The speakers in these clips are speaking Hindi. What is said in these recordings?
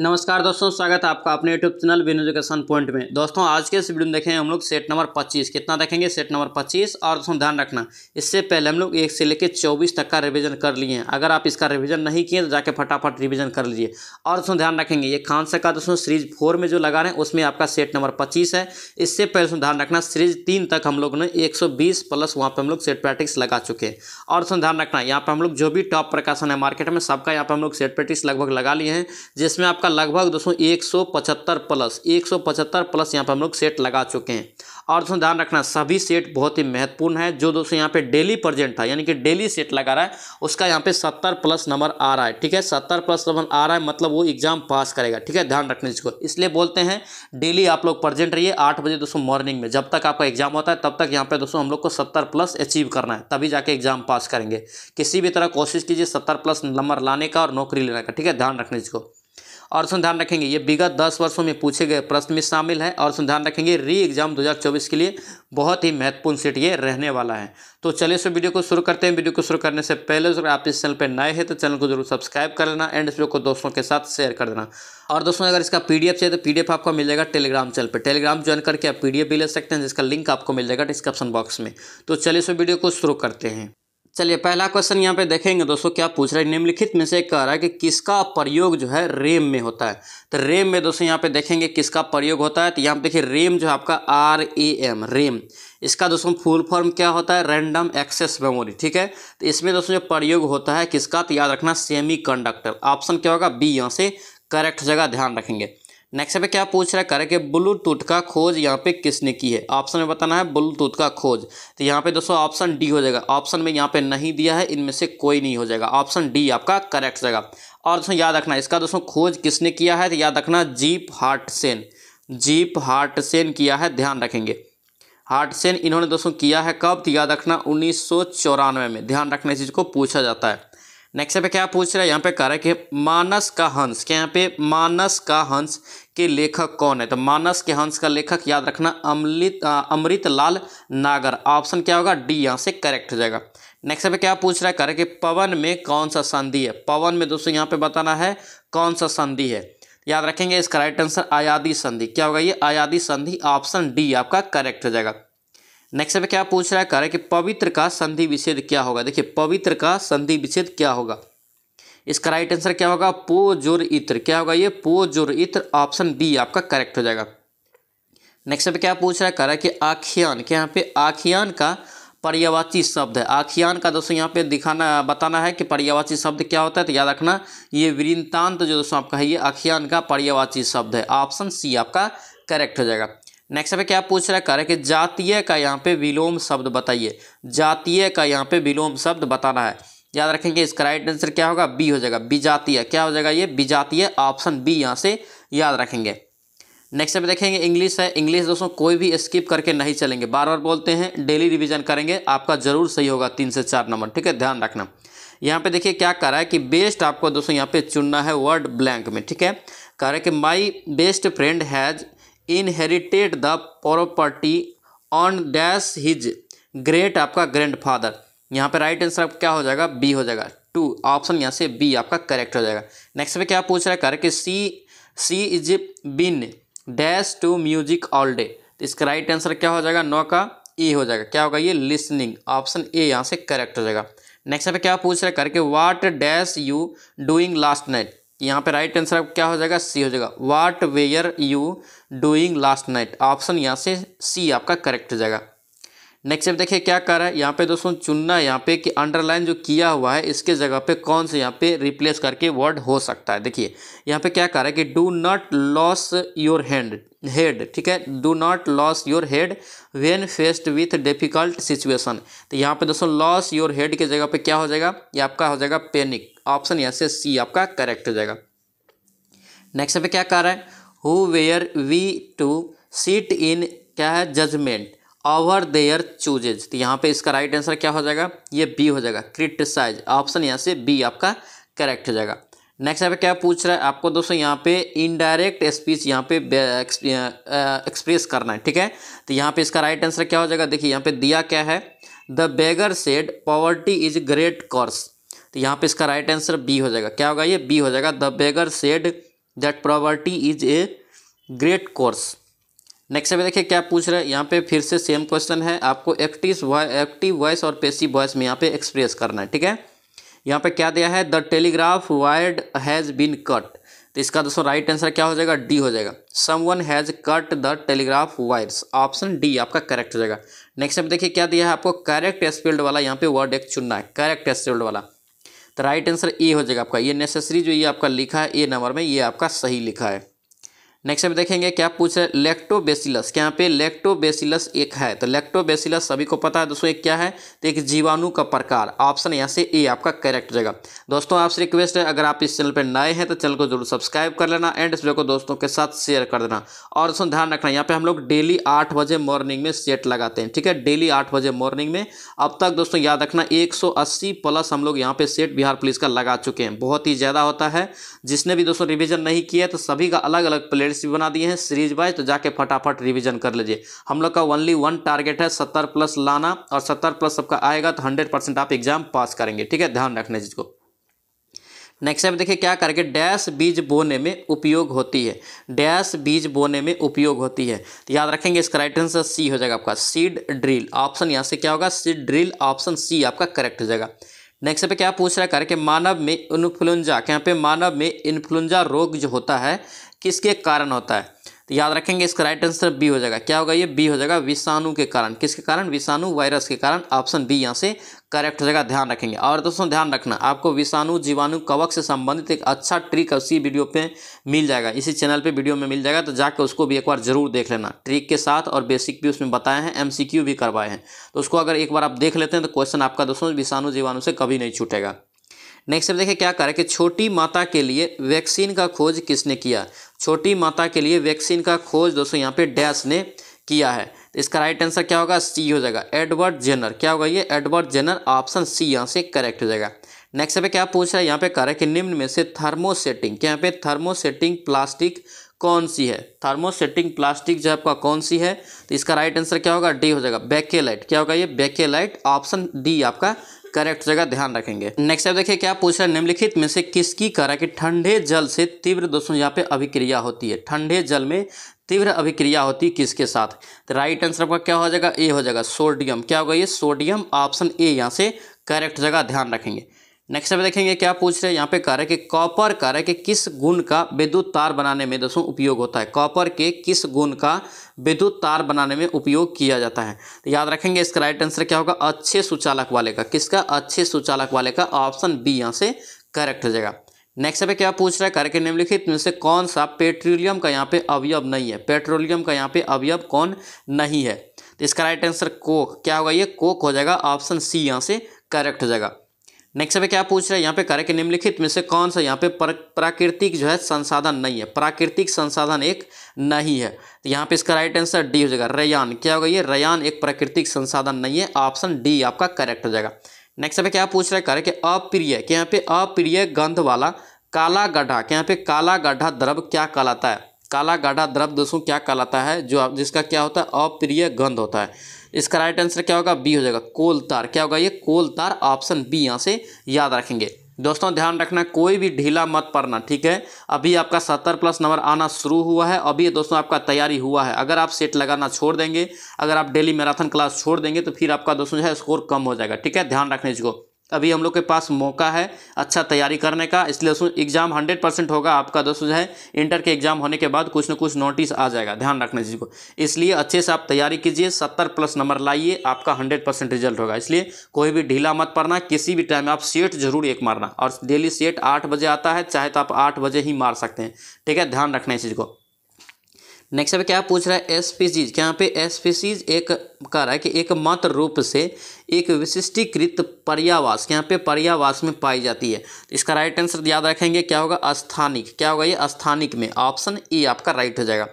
नमस्कार दोस्तों स्वागत है आपका अपने YouTube channel win education point में दोस्तों आज के इस वीडियो में देखेंगे हम लोग सेट नंबर 25 कितना देखेंगे सेट नंबर 25 और दोस्तों ध्यान रखना इससे पहले हम लोग एक से लेकर 24 तक का रिवीजन कर लिए हैं अगर आप इसका रिवीजन नहीं किए तो जाके फटाफट रिविजन कर लीजिए और दोस्तों ध्यान रखेंगे ये खान सा का दोस्तों सीरीज फोर में जो लगा रहे हैं उसमें आपका सेट नंबर पच्चीस है इससे पहले दोस्तों ध्यान रखना सीरीज तीन तक हम लोग ने एक प्लस वहाँ पर हम लोग सेट प्रैक्टिस लगा चुके हैं और दोस्तों ध्यान रखना यहाँ पर हम लोग जो भी टॉप प्रकाशन है मार्केट में सबका यहाँ पर हम लोग सेट प्रैक्टिस लगभग लगा लिए हैं जिसमें आप आपका लगभग दोस्तों 175 प्लस 175 प्लस यहाँ पर हम लोग सेट लगा चुके हैं और दोस्तों ध्यान रखना सभी सेट बहुत ही महत्वपूर्ण है जो दोस्तों यहाँ पे डेली प्रजेंट था यानी कि डेली सेट लगा रहा है उसका यहाँ पे सत्तर प्लस नंबर आ रहा है ठीक है सत्तर प्लस नंबर आ रहा है मतलब वो एग्जाम पास करेगा ठीक है ध्यान रखने इसको इसलिए बोलते हैं डेली आप लोग प्रजेंट रहिए आठ बजे दोस्तों मॉर्निंग में जब तक आपका एग्जाम होता है तब तक यहाँ पे दोस्तों हम लोग को सत्तर प्लस अचीव करना है तभी जाके एग्जाम पास करेंगे किसी भी तरह कोशिश कीजिए सत्तर प्लस नंबर लाने का और नौकरी लेने का ठीक है ध्यान रखने इसको और ध्यान रखेंगे ये विगत दस वर्षों में पूछे गए प्रश्न में शामिल है और ध्यान रखेंगे री एग्जाम 2024 के लिए बहुत ही महत्वपूर्ण सीट ये रहने वाला है तो चलिए सो वीडियो को शुरू करते हैं वीडियो को शुरू करने से पहले अगर आप इस चैनल पर नए हैं तो चैनल को जरूर सब्सक्राइब कर लेना एंड इस वीडियो को दोस्तों के साथ शेयर कर देना और दोस्तों अगर इसका पी चाहिए तो पी आपको मिल जाएगा टेलीग्राम चैनल पर टेलीग्राम ज्वाइन करके आप पी भी ले सकते हैं जिसका लिंक आपको मिल जाएगा डिस्क्रिप्शन बॉक्स में तो चलिए सो वीडियो को शुरू करते हैं चलिए पहला क्वेश्चन यहाँ पे देखेंगे दोस्तों क्या पूछ रहा है निम्नलिखित में से कह रहा है कि किसका प्रयोग जो है रेम में होता है तो रेम में दोस्तों यहाँ पे देखेंगे किसका प्रयोग होता है तो यहाँ पे देखिए रेम जो है आपका आर ए एम रेम इसका दोस्तों फुल फॉर्म क्या होता है रैंडम एक्सेस मेमोरी ठीक है तो इसमें दोस्तों जो प्रयोग होता है किसका तो याद रखना सेमी कंडक्टर ऑप्शन क्या होगा बी यहाँ से करेक्ट जगह ध्यान रखेंगे नेक्स्ट पे क्या पूछ रहा है करके ब्लूटूथ का खोज यहाँ पे किसने की है ऑप्शन में बताना है ब्लूटूथ का खोज तो यहाँ पे दोस्तों ऑप्शन डी हो जाएगा ऑप्शन में यहाँ पे नहीं दिया है इनमें से कोई नहीं हो जाएगा ऑप्शन डी आपका करेक्ट जगह और दोस्तों याद रखना इसका दोस्तों खोज किसने किया है तो याद रखना जीप सेन जीप सेन किया है ध्यान रखेंगे हार्टसेन इन्होंने दोस्तों किया है कब तो याद रखना उन्नीस में ध्यान रखना इस चीज़ को पूछा जाता है नेक्स्ट पे क्या पूछ रहा है यहाँ पे कह रहा है कि मानस का हंस क्या यहाँ पे मानस का हंस के लेखक कौन है तो मानस के हंस का लेखक याद रखना अमृत अमृत लाल नागर ऑप्शन क्या होगा डी यहाँ से करेक्ट हो जाएगा नेक्स्ट पे क्या पूछ रहा है कह रहा है कि पवन में कौन सा संधि है पवन में दोस्तों यहाँ पे बताना है कौन सा संधि है याद रखेंगे इसका राइट आंसर आयादी संधि क्या होगा ये आयादी संधि ऑप्शन डी आपका करेक्ट हो जाएगा नेक्स्ट में क्या पूछ रहा है कह रहा है कि पवित्र का संधि विच्छेद क्या होगा देखिए पवित्र का संधि विच्छेद क्या होगा इसका राइट आंसर क्या होगा पो जोर इत्र क्या होगा ये पो जोर इत्र ऑप्शन बी आपका करेक्ट हो जाएगा नेक्स्ट में क्या पूछ रहा है कह रहा है कि आखियान के यहाँ पे आखियान का पर्यावाची शब्द है आखियान का दोस्तों यहाँ पे दिखाना बताना है कि पर्यावाची शब्द क्या होता है तो याद रखना ये वृंतांत जो दोस्तों आपका है ये आखियान का पर्यावाची शब्द है ऑप्शन सी आपका करेक्ट हो जाएगा नेक्स्ट पे क्या पूछ रहा है कह रहा है कि जातीय का यहाँ पे विलोम शब्द बताइए जातीय का यहाँ पे विलोम शब्द बताना है याद रखेंगे इसका राइट आंसर क्या होगा बी हो जाएगा बीजातीय क्या हो जाएगा ये बीजातीय ऑप्शन बी यहाँ से याद रखेंगे नेक्स्ट अभी देखेंगे इंग्लिश है इंग्लिश दोस्तों कोई भी स्किप करके नहीं चलेंगे बार बार बोलते हैं डेली रिवीजन करेंगे आपका जरूर सही होगा तीन से चार नंबर ठीक है ध्यान रखना यहाँ पे देखिए क्या कह रहा है कि बेस्ट आपको दोस्तों यहाँ पे चुनना है वर्ड ब्लैंक में ठीक है कह रहा है कि my best friend has inherited the property on dash his great आपका ग्रैंड फादर यहाँ पर राइट आंसर आपका क्या हो जाएगा बी हो जाएगा टू ऑप्शन यहाँ से बी आपका करेक्ट हो जाएगा नेक्स्ट में क्या पूछ रहा है करके she she is been dash to music all day तो इसका राइट आंसर क्या हो जाएगा नौ का ई e हो जाएगा क्या होगा ये लिसनिंग ऑप्शन ए यहाँ से करेक्ट हो जाएगा नेक्स्ट पे क्या पूछ रहा है करके what dash you doing last night यहाँ पे राइट आंसर आप क्या हो जाएगा सी हो जाएगा what were you doing last night option यहाँ से सी आपका करेक्ट हो जाएगा नेक्स्ट अब देखिए क्या कर रहा है यहाँ पे दोस्तों चुनना है यहाँ पे कि अंडरलाइन जो किया हुआ है इसके जगह पे कौन से यहाँ पे रिप्लेस करके वर्ड हो सकता है देखिए यहाँ पे क्या कर रहा है कि do not lose your hand head ठीक है do not lose your head when faced with difficult situation तो यहाँ पे दोस्तों लॉस योर हेड की जगह पे क्या हो जाएगा ये आपका हो जाएगा पेनिक ऑप्शन यहाँ से सी आपका करेक्ट हो जाएगा नेक्स्ट पे क्या कह रहा है who were we to sit in क्या है जजमेंट ओवर देयर चूजेज तो यहाँ पे इसका राइट आंसर क्या हो जाएगा ये बी हो जाएगा क्रिटिसाइज ऑप्शन यहाँ से बी आपका करेक्ट हो जाएगा नेक्स्ट यहाँ पे क्या पूछ रहा है आपको दोस्तों यहाँ पे इनडायरेक्ट स्पीच यहाँ पे एक्सप्रेस करना है ठीक है तो यहाँ पे इसका राइट आंसर क्या हो जाएगा देखिए यहाँ पे दिया क्या है the beggar said poverty is great curse तो यहाँ पे इसका राइट आंसर बी हो जाएगा क्या होगा ये बी हो जाएगा the beggar said that poverty is a great curse next अभी देखिए क्या पूछ रहे हैं यहाँ पे फिर से सेम क्वेश्चन है आपको एक्टिव एक्टिव वॉइस और पेसिव वॉइस में यहाँ पे एक्सप्रेस करना है ठीक है यहाँ पे क्या दिया है the telegraph wired has been cut तो इसका दोस्तों राइट आंसर क्या हो जाएगा डी हो जाएगा someone has cut the telegraph wires option D आपका करेक्ट हो जाएगा नेक्स्ट अब देखिए क्या दिया है आपको करेक्ट स्पेल्ड वाला यहाँ पे वर्ड एक चुनना है करेक्ट स्पेल्ड वाला तो राइट आंसर ए हो जाएगा आपका ये नेसेसरी जो ये आपका लिखा है ए नंबर में ये आपका सही लिखा है नेक्स्ट हम देखेंगे क्या पूछ रहे लेक्टोबेसिलस क्या यहाँ पे लेक्टोबेसिलस एक है तो लेक्टोबेसिलस सभी को पता है दोस्तों एक क्या है तो एक जीवाणु का प्रकार ऑप्शन यहाँ से ए आपका करेक्ट रहेगा दोस्तों आपसे रिक्वेस्ट है अगर आप इस चैनल पर नए हैं तो चैनल को जरूर सब्सक्राइब कर लेना एंड इस वीडियो को दोस्तों के साथ शेयर कर देना और दोस्तों ध्यान रखना यहाँ पे हम लोग डेली आठ बजे मॉर्निंग में सेट लगाते हैं ठीक है डेली आठ बजे मॉर्निंग में अब तक दोस्तों याद रखना एक प्लस हम लोग यहाँ पे सेट बिहार पुलिस का लगा चुके हैं बहुत ही ज़्यादा होता है जिसने भी दोस्तों रिविजन नहीं किया तो सभी का अलग अलग प्लेट एनसीबी बना दिए हैं सीरीज वाइज तो जाके फटाफट रिवीजन कर लीजिए हम लोग का ओनली वन टारगेट है सत्तर प्लस लाना और सत्तर प्लस सबका आएगा तो हंड्रेड परसेंट आप एग्जाम पास करेंगे ठीक है ध्यान रखना चीज़ को नेक्स्ट टाइम देखिए क्या करके डैश बीज बोने में उपयोग होती है डैश बीज बोने में उपयोग होती है तो याद रखेंगे इसका राइट आंसर सी हो जाएगा आपका सीड ड्रिल ऑप्शन यहाँ से क्या होगा सीड ड्रिल ऑप्शन सी आपका करेक्ट हो जाएगा नेक्स्ट पे क्या पूछ रहा है करके मानव में इन्फ्लुंजा के यहाँ पे मानव में इन्फ्लुंजा रोग जो होता है किसके कारण होता है तो याद रखेंगे इसका राइट आंसर बी हो जाएगा क्या होगा ये बी हो जाएगा विषाणु के कारण किसके कारण विषाणु वायरस के कारण ऑप्शन बी यहाँ से करेक्ट हो जाएगा ध्यान रखेंगे और दोस्तों ध्यान रखना आपको विषाणु जीवाणु कवक से संबंधित एक अच्छा ट्रिक उसी वीडियो पे मिल जाएगा इसी चैनल पे वीडियो में मिल जाएगा तो जाकर उसको भी एक बार जरूर देख लेना ट्रिक के साथ और बेसिक भी उसमें बताए हैं एम भी करवाए हैं तो उसको अगर एक बार आप देख लेते हैं तो क्वेश्चन आपका दोस्तों विषाणु जीवाणु से कभी नहीं छूटेगा नेक्स्ट देखिए क्या करें कि छोटी माता के लिए वैक्सीन का खोज किसने किया छोटी माता के लिए वैक्सीन का खोज दोस्तों यहाँ पे डैश ने किया है इसका राइट आंसर क्या होगा सी हो जाएगा एडवर्ड जेनर क्या होगा ये एडवर्ड जेनर ऑप्शन सी यहाँ से करेक्ट हो जाएगा नेक्स्ट पे क्या पूछ रहा है यहाँ पे कह रहा है कि निम्न में से थर्मोसेटिंग क्या यहाँ पे थर्मोसेटिंग प्लास्टिक कौन सी है थर्मोसेटिंग प्लास्टिक जो आपका कौन सी है तो इसका राइट आंसर क्या होगा डी हो जाएगा बैकेलाइट क्या होगा ये बैकेलाइट ऑप्शन डी आपका करेक्ट जगह ध्यान रखेंगे नेक्स्ट आप देखिए क्या पूछ रहे निम्नलिखित में से किसकी करा कि ठंडे जल से तीव्र दोस्तों यहाँ पे अभिक्रिया होती है ठंडे जल में तीव्र अभिक्रिया होती है किसके साथ तो राइट आंसर आपका क्या हो जाएगा ए हो जाएगा सोडियम क्या होगा ये सोडियम ऑप्शन ए यहाँ से करेक्ट जगह ध्यान रखेंगे नेक्स्ट आप देखेंगे क्या पूछ रहे हैं यहाँ पे कह रहे कि कॉपर कह रहे कि किस गुण का विद्युत तार बनाने में दोस्तों उपयोग होता है कॉपर के किस गुण का विद्युत तार बनाने में उपयोग किया जाता है तो याद रखेंगे इसका राइट आंसर क्या होगा अच्छे सुचालक वाले का किसका अच्छे सुचालक वाले का ऑप्शन बी यहाँ से करेक्ट हो जाएगा नेक्स्ट पे क्या पूछ रहा है करके निम्नलिखित में से कौन सा पेट्रोलियम का यहाँ पे अवयव नहीं है पेट्रोलियम का यहाँ पे अवयव कौन नहीं है तो इसका राइट आंसर कोक क्या होगा ये कोक हो जाएगा ऑप्शन सी यहाँ से करेक्ट हो जाएगा नेक्स्ट पे क्या पूछ रहे हैं यहाँ पे कि निम्नलिखित में से कौन सा यहाँ पे प्राकृतिक जो है संसाधन नहीं है प्राकृतिक संसाधन एक नहीं है तो यहाँ पे इसका राइट आंसर डी हो जाएगा रयान क्या होगा ये रयान एक प्राकृतिक संसाधन नहीं है ऑप्शन डी आपका करेक्ट हो जाएगा नेक्स्ट पे क्या पूछ रहे हैं है कि अप्रिय कि यहाँ पे अप्रिय गंध वाला काला गढ़ा के यहाँ पे काला गढ़ा द्रव क्या कहलाता है काला गाढ़ा द्रव दोस्तों क्या कहलाता है जो जिसका क्या होता है अप्रिय गंध होता है इसका राइट आंसर क्या होगा बी हो जाएगा कोल तार क्या होगा ये कोल तार ऑप्शन बी यहाँ से याद रखेंगे दोस्तों ध्यान रखना कोई भी ढीला मत पड़ना ठीक है अभी आपका सत्तर प्लस नंबर आना शुरू हुआ है अभी दोस्तों आपका तैयारी हुआ है अगर आप सेट लगाना छोड़ देंगे अगर आप डेली मैराथन क्लास छोड़ देंगे तो फिर आपका दोस्तों जो है स्कोर कम हो जाएगा ठीक है ध्यान रखना इसको अभी हम लोग के पास मौका है अच्छा तैयारी करने का इसलिए दोस्तों एग्जाम हंड्रेड परसेंट होगा आपका दोस्तों जो है इंटर के एग्जाम होने के बाद कुछ ना कुछ नोटिस आ जाएगा ध्यान रखना चीज़ को इसलिए अच्छे से आप तैयारी कीजिए सत्तर प्लस नंबर लाइए आपका हंड्रेड परसेंट रिजल्ट होगा इसलिए कोई भी ढीला मत पड़ना किसी भी टाइम आप सेट जरूर एक मारना और डेली सेट आठ बजे आता है चाहे तो आप आठ बजे ही मार सकते हैं ठीक है ध्यान रखना इस चीज़ को नेक्स्ट अभी क्या पूछ रहा है एस्पीसीज क्या यहाँ पे एस्पीसीज एक कह रहा है कि एक मात्र रूप से एक विशिष्टीकृत पर्यावास यहाँ पे पर्यावास में पाई जाती है इसका राइट आंसर याद रखेंगे क्या होगा स्थानिक क्या होगा ये स्थानिक में ऑप्शन ई आपका राइट हो जाएगा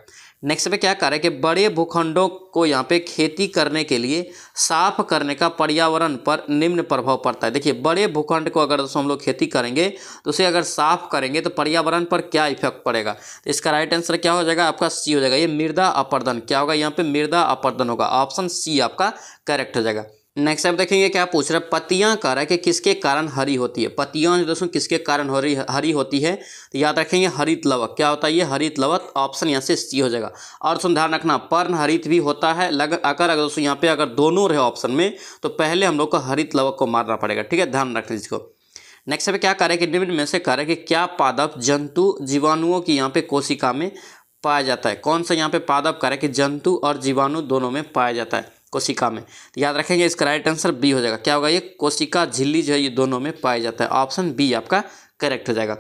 नेक्स्ट पे क्या रहे हैं कि बड़े भूखंडों को यहाँ पे खेती करने के लिए साफ करने का पर्यावरण पर निम्न प्रभाव पड़ता है देखिए बड़े भूखंड को अगर दोस्तों हम लोग खेती करेंगे तो उसे अगर साफ करेंगे तो पर्यावरण पर क्या इफेक्ट पड़ेगा तो इसका राइट आंसर क्या हो जाएगा आपका सी हो जाएगा ये मृदा अपर्दन क्या होगा यहाँ पे मृदा अपर्दन होगा ऑप्शन सी आपका करेक्ट हो जाएगा नेक्स्ट आप देखेंगे क्या पूछ रहा है पतियाँ कह रहा है कि किसके कारण हरी होती है जो दोस्तों किसके कारण हरी हरी होती है तो याद रखेंगे हरित लवक क्या होता है ये हरित लवक ऑप्शन यहाँ से सी हो जाएगा और ध्यान रखना पर्ण हरित भी होता है लग अगर अगर दोस्तों यहाँ पे अगर दोनों रहे ऑप्शन में तो पहले हम लोग को हरित लवक को मारना पड़ेगा ठीक है ध्यान रखना इसको नेक्स्ट आप क्या करें कि निम्न में से करे कि क्या पादप जंतु जीवाणुओं की यहाँ पे कोशिका में पाया जाता है कौन सा यहाँ पे पादप करे कि जंतु और जीवाणु दोनों में पाया जाता है कोशिका में तो याद रखेंगे इसका राइट आंसर बी हो जाएगा क्या होगा ये कोशिका झिल्ली जो है ये दोनों में पाया जाता है ऑप्शन बी आपका करेक्ट हो जाएगा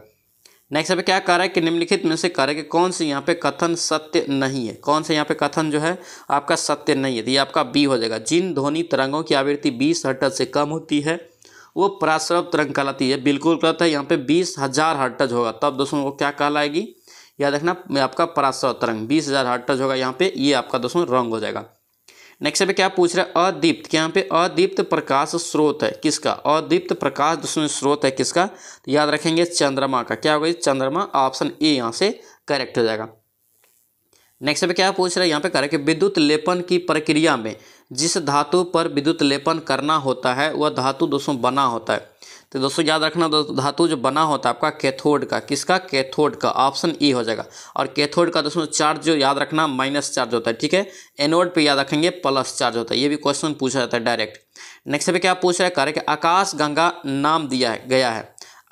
नेक्स्ट अभी क्या कह रहा है कि निम्नलिखित में से कार्य कि कौन से यहाँ पे कथन सत्य नहीं है कौन से यहाँ पे कथन जो है आपका सत्य नहीं है तो ये आपका बी हो जाएगा जिन ध्वनि तरंगों की आवृत्ति बीस हर्टज से कम होती है वो पराश्रव तरंग कहलाती है बिल्कुल गलत है यहाँ पे बीस हज़ार हर्टज होगा तब दोस्तों वो क्या कहलाएगी याद रखना आपका पराश्रव तरंग बीस हज़ार हर्टज होगा यहाँ पे ये आपका दोस्तों रॉन्ग हो जाएगा नेक्स्ट पे क्या पूछ रहा है अदीप्त यहाँ पे अदीप्त प्रकाश स्रोत है किसका अदीप्त प्रकाश दूसरे स्रोत है किसका तो याद रखेंगे चंद्रमा का क्या होगा चंद्रमा ऑप्शन ए यहाँ से करेक्ट हो जाएगा नेक्स्ट पे क्या पूछ रहा है यहाँ पे कह रहा है कि विद्युत लेपन की प्रक्रिया में जिस धातु पर विद्युत लेपन करना होता है वह धातु दोस्तों बना होता है तो दोस्तों याद रखना दोस्तों धातु जो बना होता है आपका कैथोड का किसका कैथोड का ऑप्शन ई e हो जाएगा और कैथोड का दोस्तों चार्ज जो याद रखना माइनस चार्ज होता है ठीक है एनोड पे याद रखेंगे प्लस चार्ज होता है ये भी क्वेश्चन पूछा जाता है डायरेक्ट नेक्स्ट पे क्या पूछ रहा है कार्य आकाश गंगा नाम दिया गया है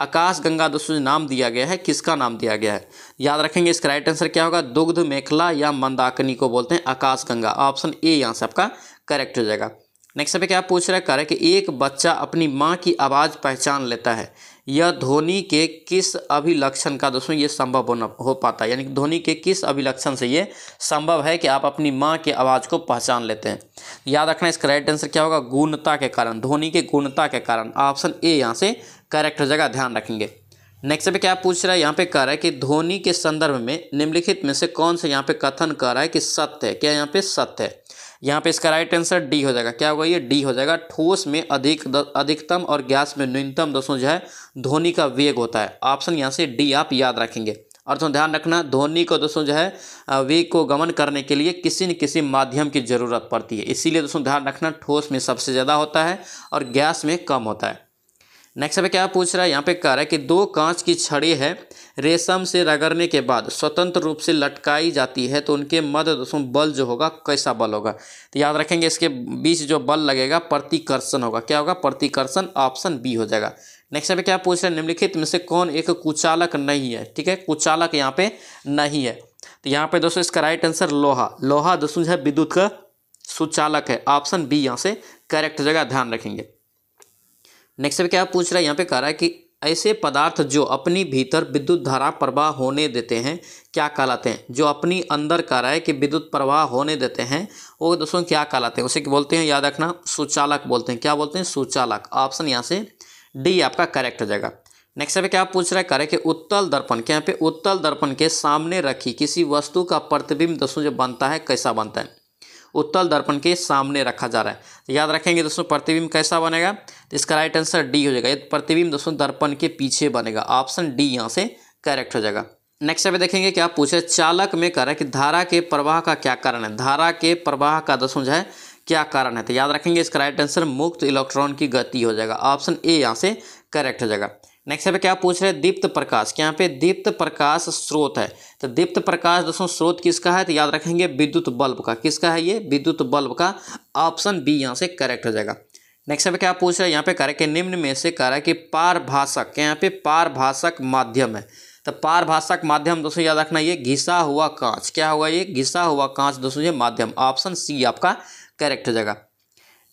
आकाश गंगा दोस्तों नाम दिया गया है किसका नाम दिया गया है याद रखेंगे इसका राइट आंसर क्या होगा दुग्ध मेखला या मंदाकिनी को बोलते हैं आकाश गंगा ऑप्शन ए यहाँ से आपका करेक्ट हो जाएगा नेक्स्ट सब क्या पूछ रहा है कि एक बच्चा अपनी माँ की आवाज़ पहचान लेता है यह ध्वनि के किस अभिलक्षण का दोस्तों ये संभव होना हो पाता है यानी कि ध्वनि के किस अभिलक्षण से ये संभव है कि आप अपनी माँ की आवाज़ को पहचान लेते हैं याद रखना इसका राइट आंसर क्या होगा गुणता के कारण ध्वनि के गुणता के कारण ऑप्शन ए यहाँ से करेक्ट हो जाएगा ध्यान रखेंगे नेक्स्ट पे क्या पूछ रहा है यहाँ पे कह रहा है कि ध्वनि के संदर्भ में निम्नलिखित में से कौन सा यहाँ पे कथन कर रहा है कि सत्य है क्या यहाँ पे सत्य है यहाँ पे इसका राइट आंसर डी हो जाएगा क्या होगा ये डी हो जाएगा ठोस में अधिक अधिकतम और गैस में न्यूनतम दोस्तों जो है ध्वनि का वेग होता है ऑप्शन यहाँ से डी आप याद रखेंगे और दोस्तों ध्यान रखना ध्वनि को दोस्तों जो है वेग को गमन करने के लिए किसी न किसी माध्यम की जरूरत पड़ती है इसीलिए दोस्तों ध्यान रखना ठोस में सबसे ज़्यादा होता है और गैस में कम होता है नेक्स्ट पे क्या पूछ रहा है यहाँ पे कह रहा है कि दो कांच की छड़ी है रेशम से रगड़ने के बाद स्वतंत्र रूप से लटकाई जाती है तो उनके मध्य दोस्तों बल जो होगा कैसा बल होगा तो याद रखेंगे इसके बीच जो बल लगेगा प्रतिकर्षण होगा क्या होगा प्रतिकर्षण ऑप्शन बी हो जाएगा नेक्स्ट पे क्या पूछ रहा है निम्नलिखित में से कौन एक कुचालक नहीं है ठीक है कुचालक यहाँ पे नहीं है तो यहाँ पे दोस्तों इसका राइट आंसर लोहा लोहा दोस्तों जो है विद्युत का सुचालक है ऑप्शन बी यहाँ से करेक्ट जगह ध्यान रखेंगे नेक्स्ट क्या पूछ रहा है यहाँ पे कह रहा है कि ऐसे पदार्थ जो अपनी भीतर विद्युत धारा प्रवाह होने देते हैं क्या कहलाते हैं जो अपनी अंदर कह रहा है कि विद्युत प्रवाह होने देते हैं वो दोस्तों क्या कहलाते हैं उसे बोलते हैं याद रखना सुचालक बोलते हैं क्या बोलते हैं सुचालक ऑप्शन यहाँ से डी आपका करेक्ट हो जाएगा नेक्स्ट क्या पूछ रहा है करे कि उत्तल दर्पण के यहाँ पे उत्तल दर्पण के सामने रखी किसी वस्तु का प्रतिबिंब दोस्तों जो बनता है कैसा बनता है उत्तल दर्पण के सामने रखा जा रहा है याद रखेंगे दोस्तों प्रतिबिंब कैसा बनेगा तो इसका राइट आंसर डी हो जाएगा प्रतिबिंब दोस्तों दर्पण के पीछे बनेगा ऑप्शन डी यहाँ से करेक्ट हो जाएगा नेक्स्ट अभी देखेंगे क्या पूछे चालक में कह रहा है कि धारा के प्रवाह का क्या कारण है धारा के प्रवाह का दोस्तों जो है क्या कारण है तो याद रखेंगे इसका राइट आंसर मुक्त इलेक्ट्रॉन की गति हो जाएगा ऑप्शन ए यहाँ से करेक्ट हो जाएगा नेक्स्ट यहाँ क्या पूछ रहे हैं दीप्त प्रकाश यहाँ पे दीप्त प्रकाश स्रोत है तो दीप्त प्रकाश दोस्तों स्रोत किसका है तो याद रखेंगे विद्युत बल्ब का किसका है ये विद्युत बल्ब का ऑप्शन बी यहाँ से करेक्ट हो जाएगा नेक्स्ट यहाँ पे क्या पूछ रहा है यहाँ पे कारक कि निम्न में से है कि पारभाषक यहाँ पे पारभाषक माध्यम है तो पारभाषक माध्यम दोस्तों याद रखना ये घिसा हुआ कांच क्या होगा ये घिसा हुआ कांच दोस्तों ये माध्यम ऑप्शन सी आपका करेक्ट हो जाएगा